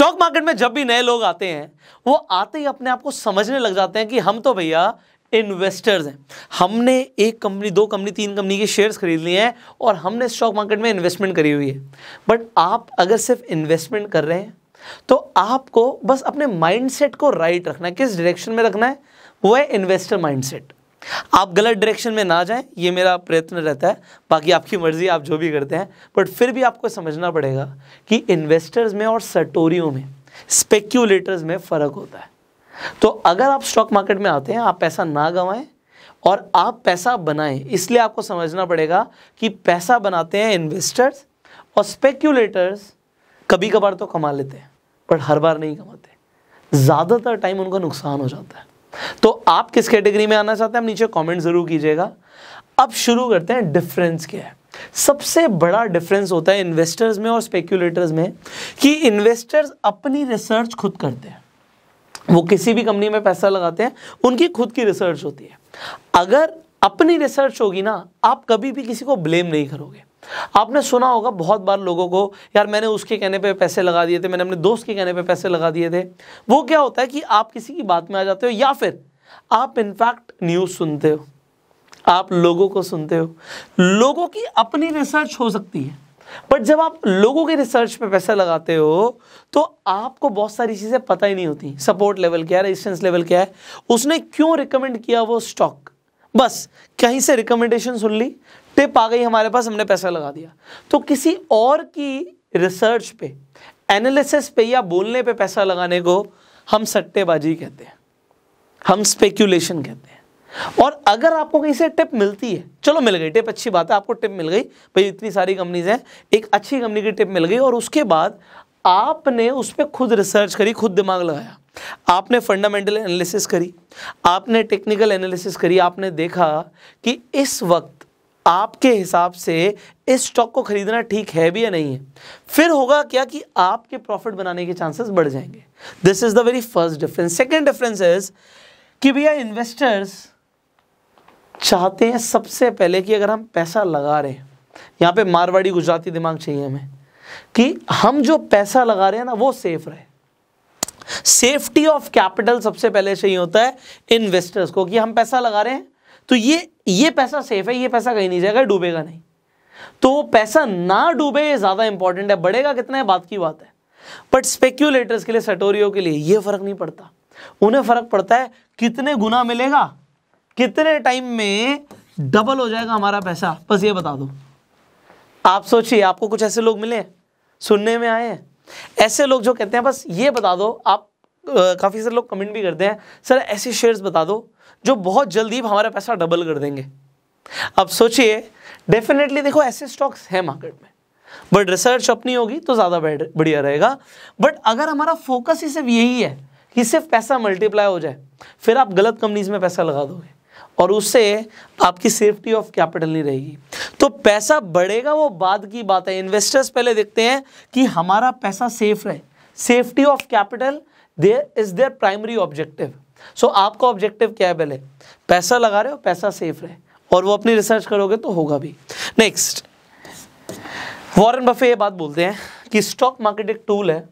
stock market में जब भी नए लोग आते हैं वो आते ही अपने आप को समझने लग जाते हैं कि हम तो भैया इन्वेस्टर्स हैं हमने एक कंपनी दो कंपनी तीन कंपनी के शेयर्स खरीद लिए हैं और हमने स्टॉक मार्केट में इन्वेस्टमेंट करी हुई है बट आप अगर सिर्फ इन्वेस्टमेंट कर रहे हैं तो आपको बस अपने माइंडसेट को राइट रखना है किस डायरेक्शन में रखना है वो है इन्वेस्टर माइंडसेट आप गलत डायरेक्शन में ना जाएं ये मेरा प्रयत्न रहता है बाकी आपकी मर्ज़ी आप जो भी करते हैं बट फिर भी आपको समझना पड़ेगा कि इन्वेस्टर्स में और सटोरियों में स्पेक्यूलेटर्स में फ़र्क होता है तो अगर आप स्टॉक मार्केट में आते हैं आप पैसा ना गंवाएं और आप पैसा बनाएं इसलिए आपको समझना पड़ेगा कि पैसा बनाते हैं इन्वेस्टर्स और स्पेक्यूलेटर्स कभी कभार तो कमा लेते हैं बट हर बार नहीं कमाते ज़्यादातर टाइम उनका नुकसान हो जाता है तो आप किस कैटेगरी में आना चाहते हैं नीचे कमेंट जरूर कीजिएगा अब शुरू करते हैं डिफरेंस क्या है सबसे बड़ा डिफरेंस होता है इन्वेस्टर्स में और स्पेक्यूलेटर्स में कि इन्वेस्टर्स अपनी रिसर्च खुद करते हैं वो किसी भी कंपनी में पैसा लगाते हैं उनकी खुद की रिसर्च होती है अगर अपनी रिसर्च होगी ना आप कभी भी किसी को ब्लेम नहीं करोगे आपने सुना होगा बहुत बार लोगों को यार मैंने उसके कहने पे पैसे लगा दिए थे मैंने अपने दोस्त के कहने पे पैसे लगा दिए थे वो क्या होता है कि आप किसी की बात में आ जाते हो या फिर आप इनफैक्ट न्यूज़ सुनते हो आप लोगों को सुनते हो लोगों की अपनी रिसर्च हो सकती है बट जब आप लोगों के रिसर्च पे पैसा लगाते हो तो आपको बहुत सारी चीज़ें पता ही नहीं होती सपोर्ट लेवल क्या है रेजिस्टेंस लेवल क्या है उसने क्यों रिकमेंड किया वो स्टॉक बस कहीं से रिकमेंडेशन सुन ली टिप आ गई हमारे पास हमने पैसा लगा दिया तो किसी और की रिसर्च पे एनालिसिस पे या बोलने पे पैसा लगाने को हम सट्टेबाजी कहते हैं हम स्पेक्यूलेशन कहते हैं और अगर आपको कहीं से टिप मिलती है चलो मिल गई टिप अच्छी बात है आपको टिप मिल गई भाई इतनी सारी कंपनीज हैं एक अच्छी कंपनी की टिप मिल गई और उसके बाद आपने उस पर खुद रिसर्च करी खुद दिमाग लगाया आपने फंडामेंटल एनालिसिस करी आपने टेक्निकल एनालिसिस करी आपने देखा कि इस वक्त आपके हिसाब से इस स्टॉक को खरीदना ठीक है भी या नहीं है फिर होगा क्या कि आपके प्रॉफिट बनाने के चांसेस बढ़ जाएंगे this is the very first difference second difference is कि भैया इन्वेस्टर्स चाहते हैं सबसे पहले कि अगर हम पैसा लगा रहे हैं यहां पे मारवाड़ी गुजराती दिमाग चाहिए हमें कि हम जो पैसा लगा रहे हैं ना वो सेफ रहे सेफ्टी ऑफ कैपिटल सबसे पहले चाहिए होता है इन्वेस्टर्स को कि हम पैसा लगा रहे हैं तो ये ये पैसा सेफ है ये पैसा कहीं नहीं जाएगा डूबेगा नहीं तो पैसा ना डूबे ये ज़्यादा इंपॉर्टेंट है बढ़ेगा कितना है बात की बात है बट स्पेक्यूलेटर्स के लिए सटोरियो के लिए ये फर्क नहीं पड़ता उन्हें फर्क पड़ता है कितने गुना मिलेगा कितने टाइम में डबल हो जाएगा हमारा पैसा बस ये बता दो आप सोचिए आपको कुछ ऐसे लोग मिले सुनने में आए ऐसे लोग जो कहते हैं बस ये बता दो आप काफ़ी सारे लोग कमेंट भी करते हैं सर ऐसे शेयर्स बता दो जो बहुत जल्दी हमारा पैसा डबल कर देंगे अब सोचिए डेफिनेटली देखो ऐसे स्टॉक्स हैं मार्केट में बट रिसर्च अपनी होगी तो ज़्यादा बढ़िया रहेगा बट अगर हमारा फोकस ही सिर्फ यही है कि सिर्फ पैसा मल्टीप्लाई हो जाए फिर आप गलत कंपनीज़ में पैसा लगा दोगे और उससे आपकी सेफ्टी ऑफ कैपिटल नहीं रहेगी तो पैसा बढ़ेगा वो बाद की बात है इन्वेस्टर्स पहले देखते हैं कि हमारा पैसा सेफ रहे safety of capital there is their primary objective so so, आपका ऑब्जेक्टिव क्या है पहले पैसा लगा रहे हो पैसा सेफ रहे और वो अपनी रिसर्च करोगे तो होगा भी नेक्स्ट वॉरेन बफे ये बात बोलते हैं कि स्टॉक मार्केट एक टूल है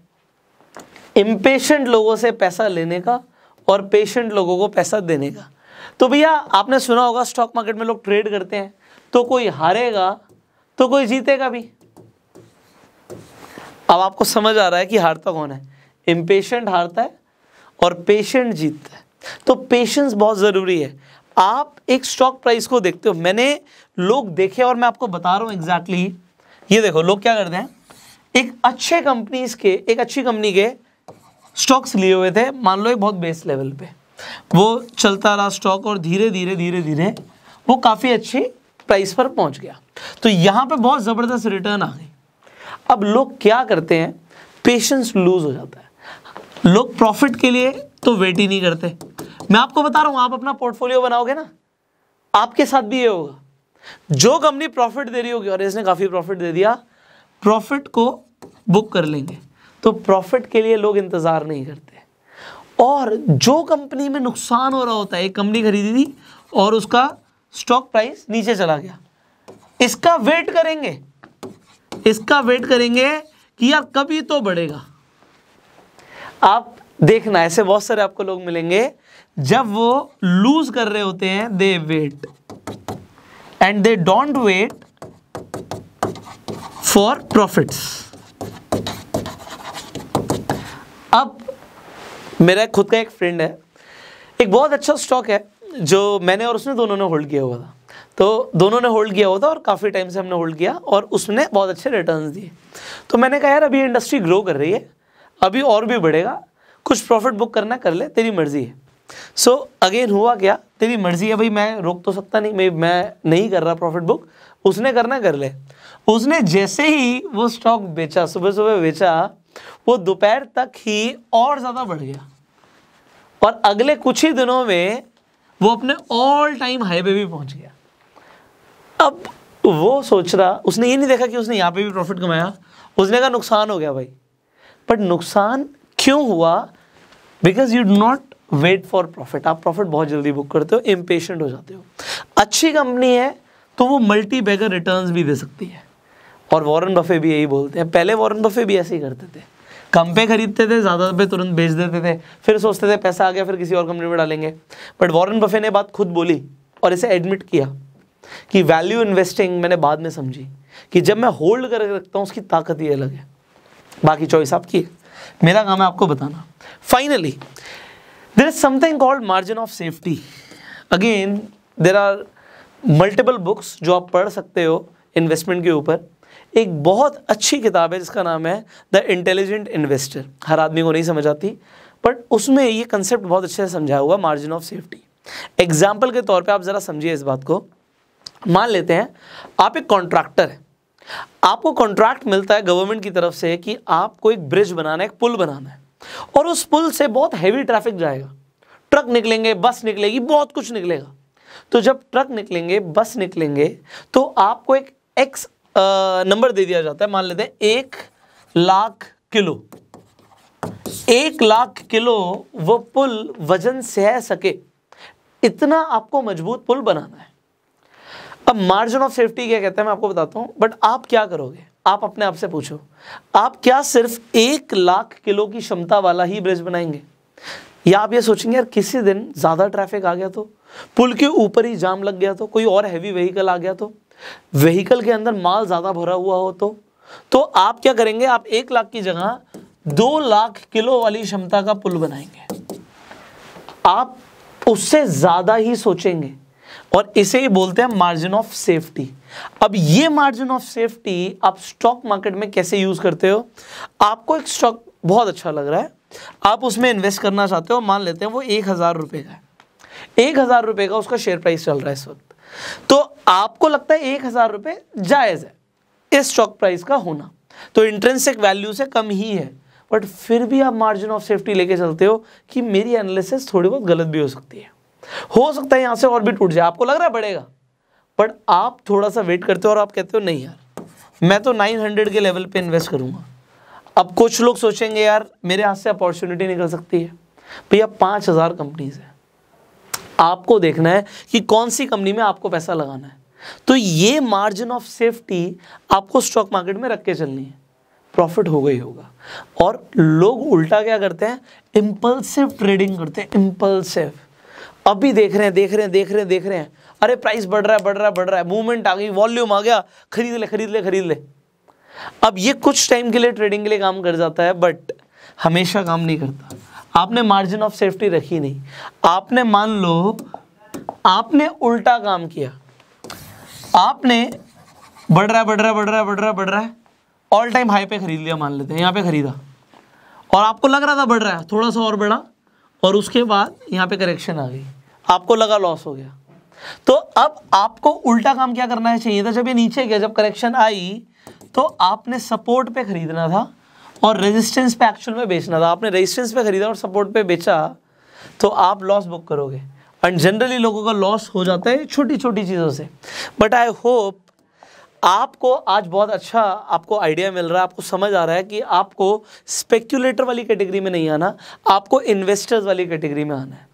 इम्पेशेंट लोगों से पैसा लेने का और पेशेंट लोगों को पैसा देने का तो भैया आपने सुना होगा स्टॉक मार्केट में लोग ट्रेड करते हैं तो कोई हारेगा तो कोई जीतेगा भी अब आपको समझ आ रहा है कि हारता कौन है इम्पेशेंट हारता है और पेशेंट जीतता है तो पेशेंस बहुत ज़रूरी है आप एक स्टॉक प्राइस को देखते हो मैंने लोग देखे और मैं आपको बता रहा हूँ एग्जैक्टली exactly, ये देखो लोग क्या करते हैं एक अच्छे कंपनीज के एक अच्छी कंपनी के स्टॉक्स लिए हुए थे मान लो एक बहुत बेस लेवल पे वो चलता रहा स्टॉक और धीरे धीरे धीरे धीरे वो काफ़ी अच्छी प्राइस पर पहुंच गया तो यहाँ पे बहुत ज़बरदस्त रिटर्न आ गई अब लोग क्या करते हैं पेशेंस लूज हो जाता है लोग प्रॉफिट के लिए तो वेट ही नहीं करते मैं आपको बता रहा हूँ आप अपना पोर्टफोलियो बनाओगे ना आपके साथ भी ये होगा जो कंपनी प्रॉफिट दे रही होगी और इसने काफ़ी प्रॉफिट दे दिया प्रॉफिट को बुक कर लेंगे तो प्रॉफिट के लिए लोग इंतज़ार नहीं करते और जो कंपनी में नुकसान हो रहा होता है एक कंपनी खरीदी थी और उसका स्टॉक प्राइस नीचे चला गया इसका वेट करेंगे इसका वेट करेंगे कि यार कभी तो बढ़ेगा आप देखना ऐसे बहुत सारे आपको लोग मिलेंगे जब वो लूज कर रहे होते हैं they wait and they don't wait for profits अब मेरा खुद का एक फ्रेंड है एक बहुत अच्छा स्टॉक है जो मैंने और उसने दोनों ने होल्ड किया हुआ था तो दोनों ने होल्ड किया हुआ था और काफ़ी टाइम से हमने होल्ड किया और उसने बहुत अच्छे रिटर्न्स दिए तो मैंने कहा यार अभी इंडस्ट्री ग्रो कर रही है अभी और भी बढ़ेगा कुछ प्रॉफिट बुक करना कर ले तेरी मर्जी है सो so, अगेन हुआ क्या तेरी मर्जी है भाई मैं रोक तो सकता नहीं मैं मैं नहीं कर रहा प्रॉफिट बुक उसने करना कर ले उसने जैसे ही वो स्टॉक बेचा सुबह सुबह बेचा वो दोपहर तक ही और ज़्यादा बढ़ गया और अगले कुछ ही दिनों में वो अपने ऑल टाइम हाई पे भी पहुंच गया अब वो सोच रहा उसने ये नहीं देखा कि उसने यहाँ पे भी प्रॉफिट कमाया उसने कहा नुकसान हो गया भाई बट नुकसान क्यों हुआ because you not wait for profit आप प्रॉफिट बहुत जल्दी बुक करते हो इम्पेशेंट हो जाते हो अच्छी कंपनी है तो वो मल्टी बैगर रिटर्न भी दे सकती है और वॉरन बफे भी यही बोलते हैं पहले वॉरन बफे भी ऐसे ही करते थे कम पे खरीदते थे ज़्यादा पे तुरंत बेच देते थे फिर सोचते थे पैसा आ गया फिर किसी और कंपनी में डालेंगे बट वॉरन बफे ने बात खुद बोली और इसे एडमिट किया कि वैल्यू इन्वेस्टिंग मैंने बाद में समझी कि जब मैं होल्ड करके रखता हूँ उसकी ताकत ही अलग है बाकी चॉइस आपकी है मेरा काम है आपको बताना finally there is something called margin of safety again there are multiple books जो आप पढ़ सकते हो इन्वेस्टमेंट के ऊपर एक बहुत अच्छी किताब है जिसका नाम है द इंटेलिजेंट इन्वेस्टर हर आदमी को नहीं समझ आती बट उसमें ये कंसेप्ट बहुत अच्छे से समझाया हुआ मार्जिन ऑफ सेफ्टी एग्जाम्पल के तौर पे आप ज़रा समझिए इस बात को मान लेते हैं आप एक कॉन्ट्रैक्टर हैं आपको कॉन्ट्रैक्ट मिलता है गवर्नमेंट की तरफ से कि आपको एक ब्रिज बनाना है एक पुल बनाना है और उस पुल से बहुत हैवी ट्रैफिक जाएगा ट्रक निकलेंगे बस निकलेगी बहुत कुछ निकलेगा तो जब ट्रक निकलेंगे बस निकलेंगे तो आपको एक एक्स नंबर दे दिया जाता है मान लेते हैं एक लाख किलो एक लाख किलो वो पुल वजन सह सके इतना आपको मजबूत पुल बनाना है अब मार्जिन ऑफ सेफ्टी क्या कहते हैं मैं आपको बताता हूँ बट आप क्या करोगे आप अपने आप से पूछो आप क्या सिर्फ एक लाख किलो की क्षमता वाला ही ब्रिज बनाएंगे या आप ये सोचेंगे यार किसी दिन ज़्यादा ट्रैफिक आ गया तो पुल के ऊपर ही जाम लग गया तो कोई और हैवी व्हीकल आ गया तो व्हीकल के अंदर माल ज़्यादा भरा हुआ हो तो तो आप क्या करेंगे आप एक लाख की जगह दो लाख किलो वाली क्षमता का पुल बनाएंगे आप उससे ज़्यादा ही सोचेंगे और इसे ही बोलते हैं मार्जिन ऑफ सेफ्टी अब ये मार्जिन ऑफ सेफ्टी आप स्टॉक मार्केट में कैसे यूज करते हो आपको एक स्टॉक बहुत अच्छा लग रहा है आप उसमें इन्वेस्ट करना चाहते हो मान लेते हैं वो एक हज़ार रुपए का है एक हज़ार रुपए का उसका शेयर प्राइस चल रहा है इस वक्त तो आपको लगता है एक हज़ार रुपए जायज़ है इस स्टॉक प्राइस का होना तो इंट्रेंसिक वैल्यू से कम ही है बट फिर भी आप मार्जिन ऑफ सेफ्टी लेके चलते हो कि मेरी एनालिसिस थोड़ी बहुत गलत भी हो सकती है हो सकता है यहाँ से और भी टूट जाए आपको लग रहा है बढ़ेगा बट आप थोड़ा सा वेट करते हो और आप कहते हो नहीं यार मैं तो 900 के लेवल पे इन्वेस्ट करूँगा अब कुछ लोग सोचेंगे यार मेरे हाथ से अपॉर्चुनिटी निकल सकती है भैया पाँच हज़ार कंपनीज है आपको देखना है कि कौन सी कंपनी में आपको पैसा लगाना है तो ये मार्जिन ऑफ सेफ्टी आपको स्टॉक मार्केट में रख के चलनी है प्रॉफिट होगा ही होगा और लोग उल्टा क्या करते हैं इम्पल्सिव ट्रेडिंग करते हैं इम्पल्सिव अभी भी देख रहे हैं देख रहे हैं देख रहे हैं देख रहे हैं अरे प्राइस बढ़ रहा है बढ़ रहा है बढ़ रहा है मूवमेंट आ गई वॉल्यूम आ गया खरीद ले खरीद ले खरीद ले अब ये कुछ टाइम के लिए ट्रेडिंग के लिए काम कर जाता है बट हमेशा काम नहीं करता आपने मार्जिन ऑफ सेफ्टी रखी नहीं आपने मान लो आपने उल्टा काम किया आपने बढ़ रहा है बढ़ रहा है बढ़ रहा है बढ़ रहा है बढ़ रहा है ऑल टाइम हाई पे खरीद लिया मान लेते हैं यहाँ पे खरीदा और आपको लग रहा था बढ़ रहा है थोड़ा सा और बढ़ा और उसके बाद यहाँ पे करेक्शन आ गई आपको लगा लॉस हो गया तो अब आपको उल्टा काम क्या करना है चाहिए था जब ये नीचे गया जब करेक्शन आई तो आपने सपोर्ट पे खरीदना था और रेजिस्टेंस पे एक्चुअल में बेचना था आपने रेजिस्टेंस पे खरीदा और सपोर्ट पे बेचा तो आप लॉस बुक करोगे एंड जनरली लोगों का लॉस हो जाता है छोटी छोटी चीज़ों से बट आई होप आपको आज बहुत अच्छा आपको आइडिया मिल रहा है आपको समझ आ रहा है कि आपको स्पेक्यूलेटर वाली कैटेगरी में नहीं आना आपको इन्वेस्टर्स वाली कैटेगरी में आना है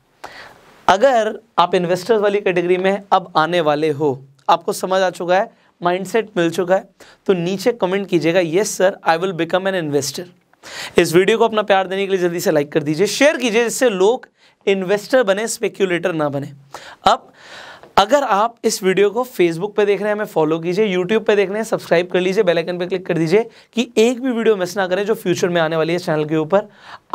अगर आप इन्वेस्टर्स वाली कैटेगरी में अब आने वाले हो आपको समझ आ चुका है माइंडसेट मिल चुका है तो नीचे कमेंट कीजिएगा yes sir I will become an investor इस वीडियो को अपना प्यार देने के लिए जल्दी से लाइक कर दीजिए शेयर कीजिए जिससे लोग इन्वेस्टर बने स्पेक्यूलेटर ना बने अब अगर आप इस वीडियो को फेसबुक पे देख रहे हैं हमें फॉलो कीजिए यूट्यूब पे देख रहे हैं सब्सक्राइब कर लीजिए बेल आइकन पे क्लिक कर दीजिए कि एक भी वीडियो मिस ना करें जो फ्यूचर में आने वाली है चैनल के ऊपर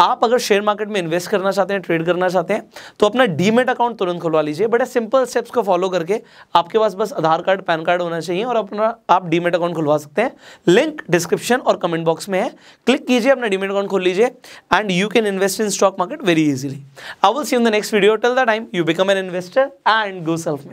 आप अगर शेयर मार्केट में इन्वेस्ट करना चाहते हैं ट्रेड करना चाहते हैं तो अपना डीमेट अकाउंट तुरंत खुलवा लीजिए बड़े सिंपल स्टेप्स को फॉलो करके आपके पास बस आधार कार्ड पैन कार्ड होना चाहिए और अपना आप डीमेट अकाउंट खुलवा सकते हैं लिंक डिस्क्रिप्शन और कमेंट बॉक्स में है क्लिक कीजिए अपना डीमेट अकाउंट खोल लीजिए and you can invest in stock market very easily I will see in the next video till the time you become an investor and go self